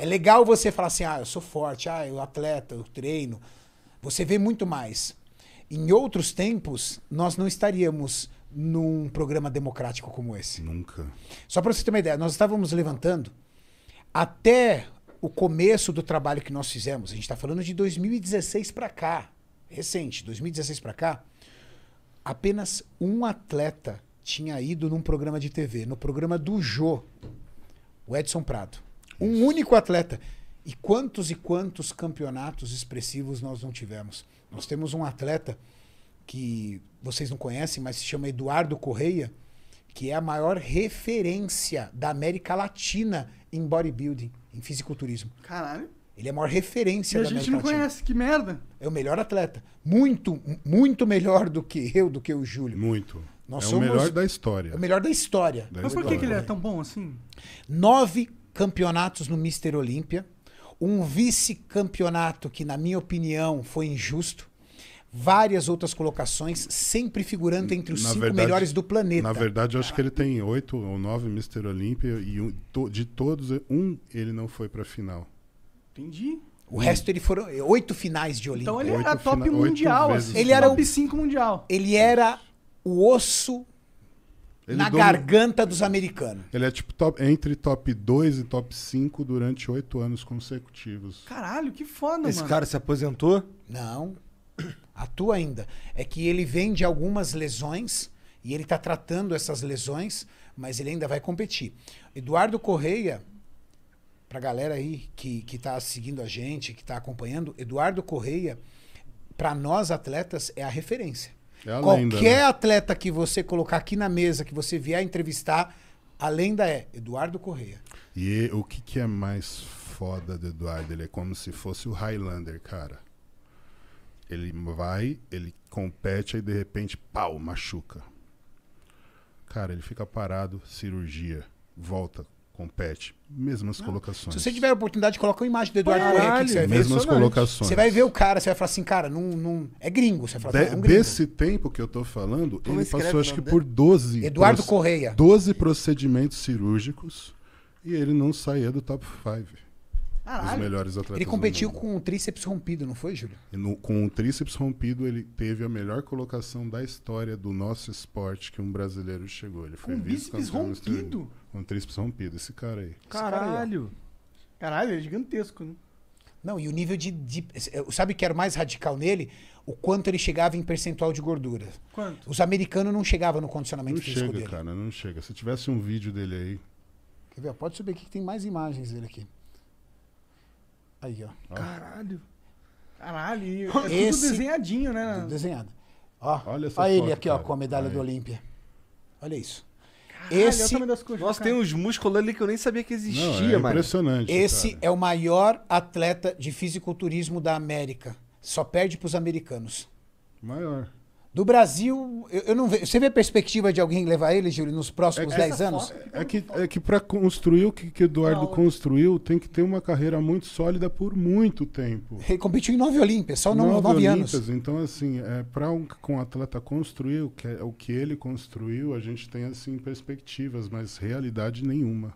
É legal você falar assim, ah, eu sou forte, ah, eu atleta, eu treino. Você vê muito mais. Em outros tempos, nós não estaríamos num programa democrático como esse. Nunca. Só para você ter uma ideia, nós estávamos levantando até o começo do trabalho que nós fizemos. A gente está falando de 2016 para cá, recente, 2016 para cá. Apenas um atleta tinha ido num programa de TV, no programa do Jô, o Edson Prado. Um único atleta. E quantos e quantos campeonatos expressivos nós não tivemos? Nós temos um atleta que vocês não conhecem, mas se chama Eduardo Correia, que é a maior referência da América Latina em bodybuilding, em fisiculturismo. Caralho. Ele é a maior referência e da América Latina. A gente não conhece, que merda. É o melhor atleta. Muito, muito melhor do que eu, do que o Júlio. Muito. Nós é somos... o melhor da história. É o melhor da história. Da Mas por que, que ele é tão bom assim? Nove campeonatos no Mister Olímpia, um vice-campeonato que, na minha opinião, foi injusto, várias outras colocações, sempre figurando entre os na cinco verdade, melhores do planeta. Na verdade, eu acho que ele tem oito ou nove Mister Olímpia e um, to, de todos, um ele não foi para final. Entendi. O resto ele foram oito finais de Olímpia. Então ele é oito era top mundial, assim. Ele era o top 5 mundial. Ele era o osso ele na garganta dos americanos. Ele é tipo top, entre top 2 e top 5 durante oito anos consecutivos. Caralho, que foda, Esse mano. Esse cara se aposentou? Não. Atua ainda. É que ele vem de algumas lesões e ele tá tratando essas lesões, mas ele ainda vai competir. Eduardo Correia, pra galera aí que, que tá seguindo a gente, que tá acompanhando, Eduardo Correia, para nós atletas, é a referência. É Qualquer lenda, né? atleta que você colocar aqui na mesa, que você vier entrevistar, a lenda é Eduardo Correia. E o que, que é mais foda do Eduardo? Ele é como se fosse o Highlander, cara. Ele vai, ele compete, aí de repente, pau, machuca. Cara, ele fica parado, cirurgia, volta, compete. Mesmas ah. colocações. Se você tiver a oportunidade, coloca uma imagem do Eduardo Correia. você mesmas colocações. Você vai ver o cara, você vai falar assim, cara, não, não... é gringo. Você vai falar, assim, De, é um Desse tempo que eu tô falando, Como ele passou acho que por 12... Eduardo pros, Correia. 12 procedimentos cirúrgicos e ele não saía do top 5. Caralho. Os melhores atletas. Ele competiu com o tríceps rompido, não foi, Júlio? No, com o tríceps rompido, ele teve a melhor colocação da história do nosso esporte que um brasileiro chegou. Ele foi com bíceps rompido? Com tríceps rompido, esse cara aí. Caralho! Caralho, é gigantesco, né? Não, e o nível de, de. Sabe o que era mais radical nele? O quanto ele chegava em percentual de gordura. Quanto? Os americanos não chegavam no condicionamento não físico chega, dele. Cara, não chega. Se tivesse um vídeo dele aí. Quer ver? Pode subir aqui que tem mais imagens dele aqui. Aí, ó. Caralho. Caralho. É tudo desenhadinho, né? Desenhado. Ó, olha essa olha ele aqui, cara. ó, com a medalha Aí. do Olímpia. Olha isso. Caralho, Esse... Coisas, Nossa, cara. tem uns músculos ali que eu nem sabia que existia, é mano. Impressionante. Esse cara. é o maior atleta de fisiculturismo da América. Só perde para os americanos. Maior. Do Brasil, eu, eu não vejo. Você vê a perspectiva de alguém levar ele, Júlio, nos próximos 10 é anos? É, é que, é que para construir o que, que Eduardo não. construiu, tem que ter uma carreira muito sólida por muito tempo. Ele competiu em nove Olímpias, só nove, nove, nove anos. Então, assim, é, para um, um atleta construir o que, é, o que ele construiu, a gente tem, assim, perspectivas, mas realidade nenhuma.